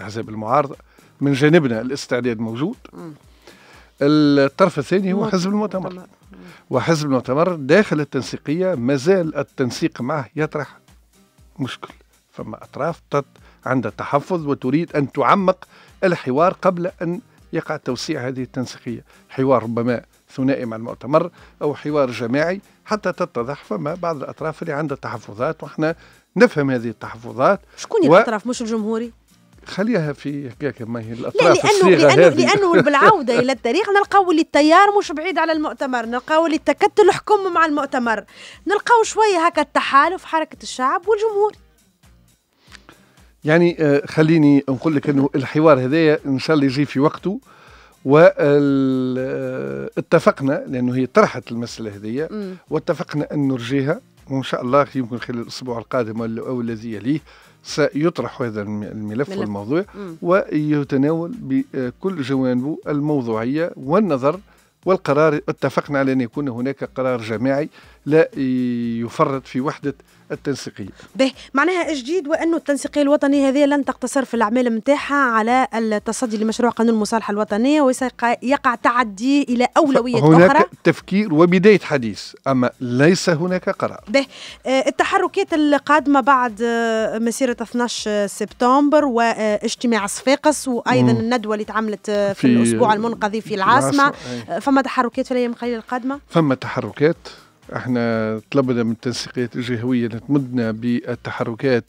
احزاب المعارضة من جانبنا الاستعداد موجود الطرف الثاني هو حزب المؤتمر وحزب المؤتمر داخل التنسيقية مازال التنسيق معه يطرح مشكل فما أطراف عندها تحفظ وتريد أن تعمق الحوار قبل أن يقع توسيع هذه التنسيقية حوار ربما ثنائي مع المؤتمر أو حوار جماعي حتى تتضح فما بعض الأطراف اللي عندها تحفظات وإحنا نفهم هذه التحفظات شكون و... مش الجمهوري؟ خليها في هكاك ما هي الاطراف لا لانه لانه, لأنه بالعوده الى التاريخ نلقاو اللي التيار مش بعيد على المؤتمر نلقاو اللي التكتل حكم مع المؤتمر نلقاو شويه هكا التحالف حركه الشعب والجمهور يعني آه، خليني نقول لك انه الحوار هذايا ان شاء الله يجي في وقته واتفقنا لانه هي طرحت المساله هذيا واتفقنا ان نرجيها وان شاء الله يمكن خلال الاسبوع القادم او الذي يليه سيطرح هذا الملف والموضوع ويتناول بكل جوانبه الموضوعية والنظر والقرار اتفقنا على أن يكون هناك قرار جماعي لا يفرط في وحده التنسيقيه. به معناها جديد وانه التنسيقيه الوطنيه هذه لن تقتصر في الاعمال نتاعها على التصدي لمشروع قانون المصالحه الوطنيه ويقع تعدي الى اولويه هناك تفكير وبدايه حديث اما ليس هناك قرار. به آه، التحركات القادمه بعد آه، مسيره 12 سبتمبر واجتماع صفاقس وايضا م. الندوه اللي تعملت آه، في, في الاسبوع المنقضي في العاصمه فما تحركات في الايام القليله القادمه؟ فما تحركات احنا طلبنا من التنسيقيات الجهويه ان تمدنا بالتحركات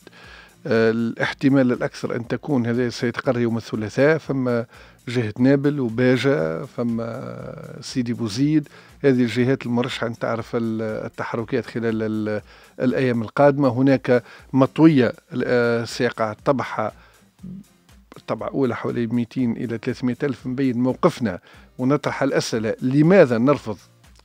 آه، الاحتمال الاكثر ان تكون هذا سيتقرر يوم الثلاثاء فما جهه نابل وباجه فما سيدي بوزيد هذه الجهات المرشحه ان تعرف التحركات خلال الايام القادمه هناك مطويه آه، سيقع طبعها طبعا أولى حوالي 200 إلى 300 ألف مبين موقفنا ونطرح الأسئلة لماذا نرفض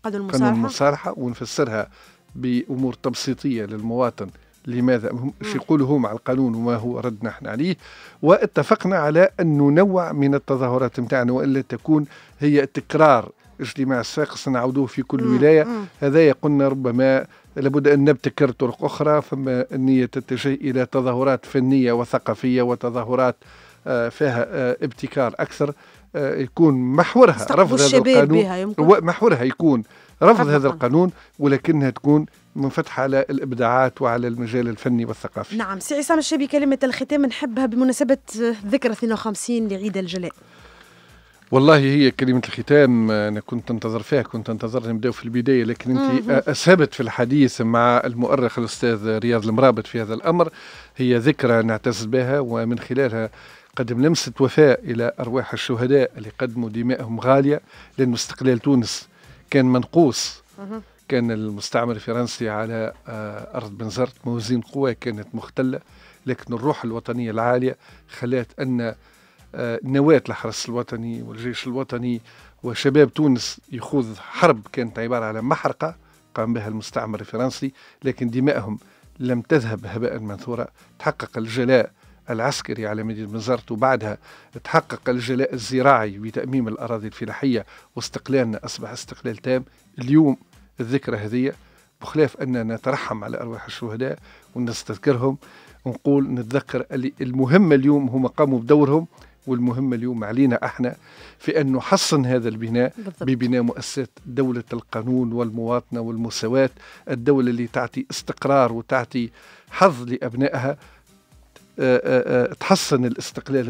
قانون المصارحة قانون المصارحة ونفسرها بأمور تبسيطية للمواطن لماذا شو يقولوا هم على القانون وما هو ردنا احنا عليه واتفقنا على أن ننوع من التظاهرات نتاعنا وإلا تكون هي تكرار اجتماع الساقس نعودوه في كل ولاية هذا قلنا ربما لابد أن نبتكر طرق أخرى فما النية تتجه إلى تظاهرات فنية وثقافية وتظاهرات آه، فيها آه، ابتكار اكثر آه، يكون محورها رفض هذا القانون محورها يكون رفض هذا القانون ولكنها تكون منفتحة على الإبداعات وعلى المجال الفني والثقافي نعم سي عصام الشابي كلمة الختام نحبها بمناسبة ذكرى 52 لعيد الجلاء والله هي كلمة الختام أنا كنت أنتظر فيها كنت أنتظر نبداو في البداية لكن أنت أسهبت في الحديث مع المؤرخ الأستاذ رياض المرابط في هذا الأمر هي ذكرى نعتز بها ومن خلالها قدم لمسة وفاء إلى أرواح الشهداء اللي قدموا دمائهم غالية لأن استقلال تونس كان منقوص كان المستعمر الفرنسي على آه، أرض بنزرت موازين قواه كانت مختلة لكن الروح الوطنية العالية خلات أن آه، نواة الحرس الوطني والجيش الوطني وشباب تونس يخوض حرب كانت عبارة على محرقة قام بها المستعمر الفرنسي لكن دمائهم لم تذهب هباء منثورا تحقق الجلاء العسكري على مدينة بنزرت وبعدها تحقق الجلاء الزراعي بتأميم الأراضي الفلاحية واستقلالنا أصبح استقلال تام اليوم الذكرى هذه بخلاف أننا نترحم على أرواح الشهداء ونستذكرهم ونقول نتذكر المهمة اليوم هم قاموا بدورهم والمهمة اليوم علينا احنا في أن نحصن هذا البناء بالضبط. ببناء مؤسسات دولة القانون والمواطنة والمساواة الدولة اللي تعطي استقرار وتعطي حظ لأبنائها آه، آه، آه، تحصن الاستقلال